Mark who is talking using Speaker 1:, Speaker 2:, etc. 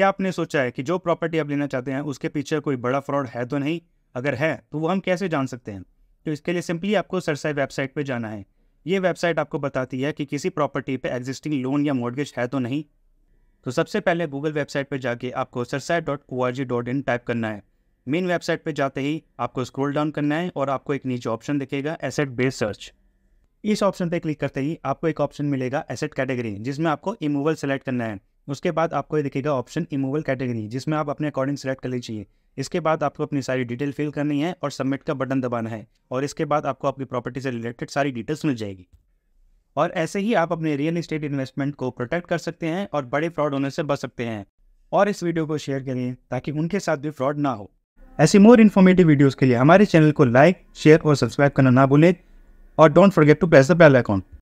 Speaker 1: क्या आपने सोचा है कि जो प्रॉपर्टी आप लेना चाहते हैं उसके पीछे कोई बड़ा फ्रॉड है तो नहीं अगर है तो वो हम कैसे जान सकते हैं तो इसके लिए सिंपली आपको सरसाई वेबसाइट पर जाना है ये वेबसाइट आपको बताती है कि किसी प्रॉपर्टी पर एग्जिस्टिंग लोन या मॉडगेज है तो नहीं तो सबसे पहले गूगल वेबसाइट पर जाके आपको CERSAI dot O R G dot in type करना है मेन वेबसाइट पर जाते ही आपको स्क्रॉल डाउन करना है और आपको एक नीचे ऑप्शन दिखेगा एसेट बेस सर्च इस ऑप्शन पर क्लिक करते ही आपको एक ऑप्शन मिलेगा एसेट कैटेगरी जिसमें आपको इमूवल सेलेक्ट करना है उसके बाद आपको ये दिखेगा ऑप्शन इमूवल कैटेगरी जिसमें आप अपने अकॉर्डिंग सेलेक्ट कर लीजिए इसके बाद आपको अपनी सारी डिटेल फिल करनी है और सबमिट का बटन दबाना है और इसके बाद आपको अपनी प्रॉपर्टी से रिलेटेड सारी डिटेल्स मिल जाएगी और ऐसे ही आप अपने रियल इस्टेट इन्वेस्टमेंट को प्रोटेक्ट कर सकते हैं और बड़े फ्रॉड होने से बच सकते हैं और इस वीडियो को शेयर करें ताकि उनके साथ भी फ्रॉड ना हो ऐसी मोर इन्फॉर्मेटिव वीडियोज़ के लिए हमारे चैनल को लाइक शेयर और सब्सक्राइब करना ना भूलें और don't forget to press the bell icon